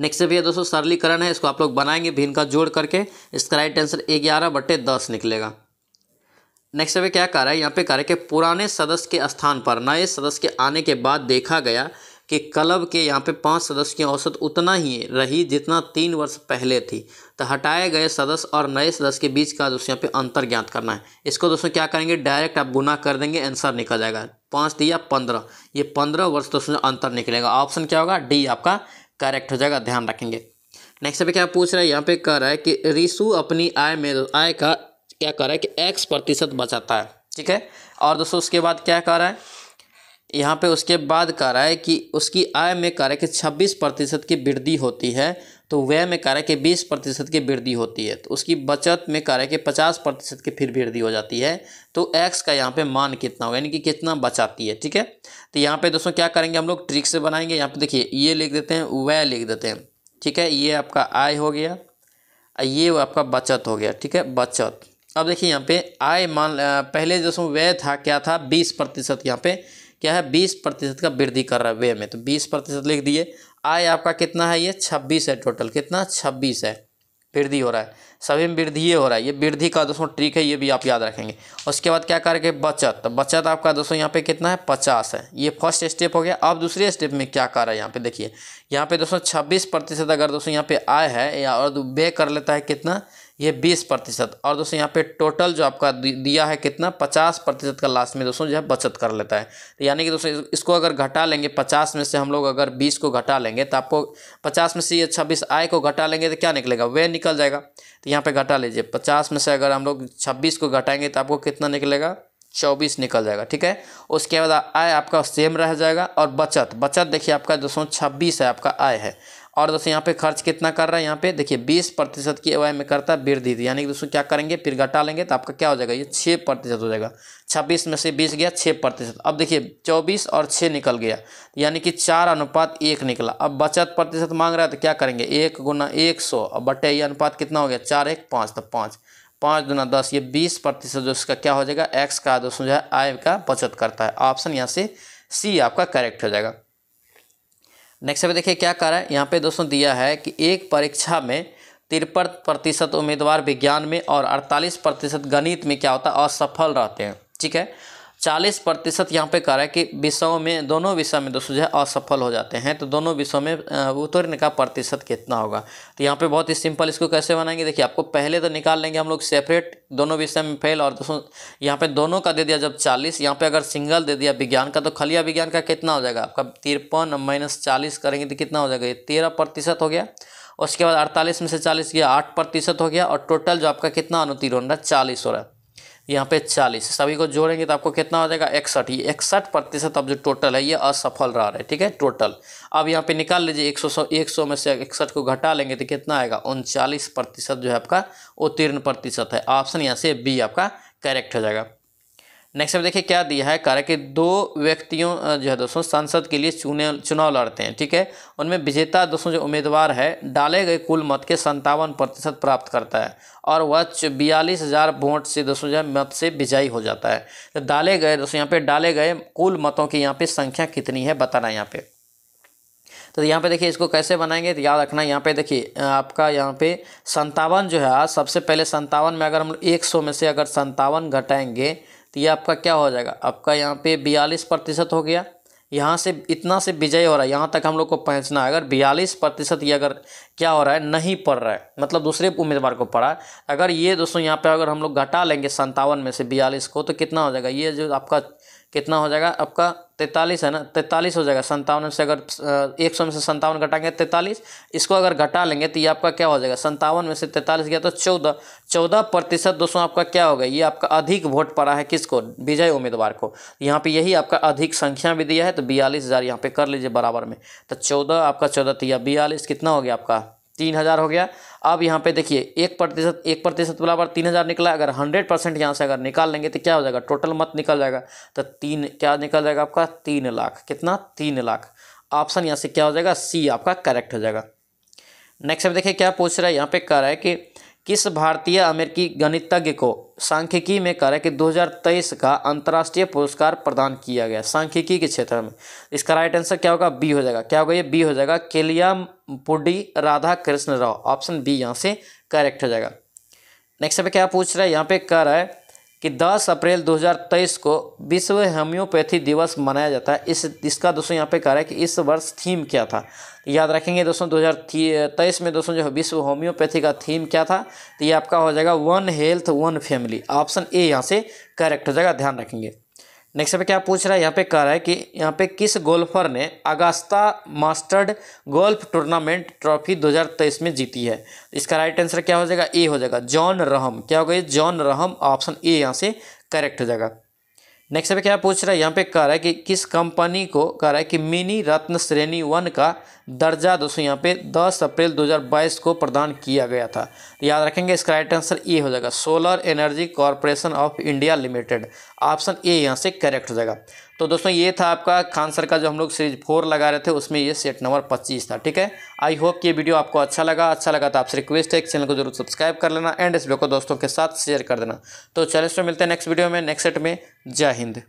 नेक्स्ट भी है दोस्तों सरलीकरण है इसको आप लोग बनाएंगे भिन्न का जोड़ करके इसका राइट आंसर ग्यारह बटे दस निकलेगा नेक्स्ट पे क्या कह रहा है यहाँ पे कह रहा है कि पुराने सदस्य के स्थान पर नए सदस्य के आने के बाद देखा गया कि क्लब के यहाँ पे पांच सदस्य की औसत उतना ही रही जितना तीन वर्ष पहले थी तो हटाए गए सदस्य और नए सदस्य के बीच का दोस्तों यहाँ पे अंतर ज्ञात करना है इसको दोस्तों क्या करेंगे डायरेक्ट आप गुना कर देंगे आंसर निकल जाएगा पाँच दिया पंद्रह ये पंद्रह वर्ष दोस्तों अंतर निकलेगा ऑप्शन क्या होगा डी आपका करेक्ट हो जाएगा ध्यान रखेंगे नेक्स्ट पे क्या पूछ रहा है यहाँ पे कह रहा है कि रिसु अपनी आय में आय का क्या कर रहा है कि एक्स प्रतिशत बचाता है ठीक है और दोस्तों उसके बाद क्या कह रहा है यहाँ पे उसके बाद कह रहा है कि उसकी आय में कह रहा है कि छब्बीस प्रतिशत की वृद्धि होती है तो व्यय में कह रहा है कि बीस प्रतिशत की वृद्धि होती है तो उसकी बचत में कह रहा है कि पचास प्रतिशत की फिर वृद्धि हो जाती है तो एक्स का यहाँ पे मान कितना होगा यानी कि कितना बचाती है ठीक है तो यहाँ पे दोस्तों क्या करेंगे हम लोग ट्रिक से बनाएंगे यहाँ पर देखिए ये लिख देते हैं व्यय लिख देते हैं ठीक है ये आपका आय हो गया ये आपका बचत हो गया ठीक है बचत अब देखिए यहाँ पे आय मान पहले सो व्यय था क्या था बीस प्रतिशत यहाँ पे क्या है बीस प्रतिशत का वृद्धि कर रहा है व्यय में तो बीस प्रतिशत लिख दिए आय आपका कितना है ये छब्बीस है टोटल कितना छब्बीस है वृद्धि हो रहा है सभी में वृद्धि ये हो रहा है ये वृद्धि का दोस्तों ट्रिक है ये भी आप याद रखेंगे उसके बाद क्या करके बचत तो बचत आपका दोस्तों यहाँ पे कितना है पचास है ये फर्स्ट स्टेप हो गया अब दूसरे स्टेप में क्या कर रहा है यहाँ पे देखिए यहाँ पे दोस्तों छब्बीस प्रतिशत अगर दोस्तों यहाँ पे आय है या और व्यय कर लेता है कितना ये बीस प्रतिशत और दोस्तों यहाँ पे टोटल जो आपका दिया है कितना पचास प्रतिशत का लास्ट में दोस्तों जो है बचत कर लेता है तो यानी कि दोस्तों इसको अगर घटा लेंगे पचास में से हम लोग अगर बीस को घटा लेंगे तो आपको पचास में से ये छब्बीस आय को घटा लेंगे तो क्या निकलेगा वे निकल जाएगा तो यहाँ पर घटा लीजिए पचास में से अगर हम लोग छब्बीस को घटाएंगे तो आपको कितना निकलेगा चौबीस निकल जाएगा ठीक है उसके बाद आय आपका सेम रह जाएगा और बचत बचत देखिए आपका दोस्तों छब्बीस है आपका आय है और दोस्तों यहाँ पे खर्च कितना कर रहा है यहाँ पे देखिए बीस प्रतिशत की एवाई में करता है वृद्धि यानी कि दोस्तों क्या करेंगे फिर घटा लेंगे तो आपका क्या हो जाएगा ये छः प्रतिशत हो जाएगा छब्बीस में से बीस गया छः प्रतिशत अब देखिए चौबीस और छः निकल गया यानी कि चार अनुपात एक निकला अब बचत प्रतिशत मांग रहा है तो क्या करेंगे एक गुना एक सौ अब बटे ये अनुपात कितना हो गया चार एक पाँच तो पाँच पाँच दुना दस ये बीस प्रतिशत जो इसका क्या हो जाएगा एक्स का दोस्तों जो है आय का बचत करता है ऑप्शन यहाँ से सी आपका करेक्ट हो जाएगा नेक्स्ट अभी देखिए क्या कह रहा है यहाँ पे दोस्तों दिया है कि एक परीक्षा में तिरपन प्रतिशत उम्मीदवार विज्ञान में और अड़तालीस प्रतिशत गणित में क्या होता है असफल रहते हैं ठीक है 40 प्रतिशत यहाँ पे कह रहा है कि विषयों में दोनों विषय में दोस्तों जो है असफल हो जाते हैं तो दोनों विषयों में उत्तीर्ण का प्रतिशत कितना होगा तो यहाँ पे बहुत ही सिंपल इसको कैसे बनाएंगे देखिए आपको पहले तो निकाल लेंगे हम लोग सेपरेट दोनों विषय में फेल और दोस्तों यहाँ पे दोनों का दे दिया जब चालीस यहाँ पर अगर सिंगल दे दिया विज्ञान का तो खलिया विज्ञान का कितना हो जाएगा आपका तिरपन माइनस चालीस करेंगे तो कितना हो जाएगा ये तेरह प्रतिशत हो गया उसके बाद अड़तालीस में से चालीस गया आठ प्रतिशत हो गया और टोटल जो आपका कितना अनुतीर्ण हो रहा है चालीस हो रहा है यहाँ पे चालीस सभी को जोड़ेंगे तो आपको कितना हो जाएगा इकसठ ये इकसठ प्रतिशत अब जो टोटल है ये असफल रहा है ठीक है टोटल अब यहाँ पे निकाल लीजिए एक सौ एक सौ में से इकसठ को घटा लेंगे तो कितना आएगा उनचालीस प्रतिशत जो है आपका उत्तीर्ण प्रतिशत है ऑप्शन यहाँ से बी आपका करेक्ट हो जाएगा नेक्स्ट में देखिए क्या दिया है कार्य कि दो व्यक्तियों जो है दोस्तों संसद के लिए चुने चुनाव लड़ते हैं ठीक है उनमें विजेता दोस्तों जो उम्मीदवार है डाले गए कुल मत के संतावन प्रतिशत प्राप्त करता है और वह बयालीस हज़ार वोट से दोस्तों जो है मत से विजयी हो जाता है तो डाले गए दोस्तों यहाँ पे डाले गए कुल मतों की यहाँ पर संख्या कितनी है बताना यहाँ पे तो यहाँ पे देखिए इसको कैसे बनाएंगे तो याद रखना यहाँ पे देखिए आपका यहाँ पे संतावन जो है सबसे पहले संतावन में अगर हम लोग एक में से अगर संतावन घटाएंगे ये आपका क्या हो जाएगा आपका यहाँ पे बयालीस प्रतिशत हो गया यहाँ से इतना से विजय हो रहा है यहाँ तक हम लोग को पहुँचना है अगर बयालीस प्रतिशत ये अगर क्या हो रहा है नहीं पड़ रहा है मतलब दूसरे उम्मीदवार को पड़ा है अगर ये दोस्तों यहाँ पे अगर हम लोग घटा लेंगे संतावन में से बयालीस को तो कितना हो जाएगा ये जो आपका कितना हो जाएगा आपका तैंतालीस है ना तैंतालीस हो जाएगा संतावन से अगर एक सौ में से संतावन घटाएंगे तैंतालीस इसको अगर घटा लेंगे तो ये आपका क्या हो जाएगा संतावन में से तैंतालीस गया तो चौदह चौदह प्रतिशत दोस्तों आपका क्या होगा ये आपका अधिक वोट पड़ा है किसको विजय उम्मीदवार को यहाँ पे यही आपका अधिक संख्या भी दिया है तो बयालीस हज़ार यहाँ कर लीजिए बराबर में तो चौदह आपका चौदह तो या बयालीस कितना हो गया आपका तीन हज़ार हो गया अब यहाँ पे देखिए एक प्रतिशत एक प्रतिशत बराबर तीन हज़ार निकला अगर हंड्रेड परसेंट यहाँ से अगर निकाल लेंगे तो क्या हो जाएगा टोटल मत निकल जाएगा तो तीन क्या निकल जाएगा आपका तीन लाख कितना तीन लाख ऑप्शन यहाँ से क्या हो जाएगा सी आपका करेक्ट हो जाएगा नेक्स्ट अब देखिए क्या पूछ रहा है यहाँ पे कह रहा है कि किस भारतीय अमेरिकी गणितज्ञ को सांख्यिकी में कि 2023 का अंतर्राष्ट्रीय पुरस्कार प्रदान किया गया सांख्यिकी के क्षेत्र में इसका राइट आंसर क्या होगा बी हो जाएगा क्या होगा ये बी हो जाएगा केलिया पुडी राधा कृष्ण राव ऑप्शन बी यहाँ से करेक्ट हो जाएगा नेक्स्ट पे क्या पूछ रहा है यहाँ पे कह रहा है कि 10 अप्रैल 2023 को विश्व होम्योपैथी दिवस मनाया जाता है इस इसका दोस्तों यहाँ पे कह रहा है कि इस वर्ष थीम क्या था तो याद रखेंगे दोस्तों 2023 में दोस्तों जो है विश्व होम्योपैथी का थीम क्या था तो ये आपका हो जाएगा one health one family option A यहाँ से करेक्ट हो जाएगा ध्यान रखेंगे नेक्स्ट पे क्या पूछ रहा है यहाँ पे कह रहा है कि यहाँ पे किस गोल्फर ने Augusta Masters golf tournament trophy 2023 में जीती है इसका राइट आंसर क्या हो जाएगा ए हो जाएगा जॉन रहम क्या हो गया जॉन रहम ऑप्शन ए यहाँ से करेक्ट हो जाएगा नेक्स्ट पे क्या पूछ रहा है यहाँ पे कह रहा है कि किस कंपनी को कह रहा है कि मिनी रत्न श्रेणी वन का दर्जा दोस्तों यहाँ पे 10 अप्रैल 2022 को प्रदान किया गया था तो याद रखेंगे इसका राइट आंसर ए हो जाएगा solar energy corporation of India limited option A यहाँ से करेक्ट हो जाएगा तो दोस्तों ये था आपका खान सर का जो हम लोग सीरीज फोर लगा रहे थे उसमें ये सेट नंबर पच्चीस था ठीक है आई होप ये वीडियो आपको अच्छा लगा अच्छा लगा तो आपसे रिक्वेस्ट है चैनल को जरूर सब्सक्राइब कर लेना एंड इस वीडियो को दोस्तों के साथ शेयर कर देना तो चैनल से मिलते हैं नेक्स्ट वीडियो में नेक्स्ट सेट में जय हिंद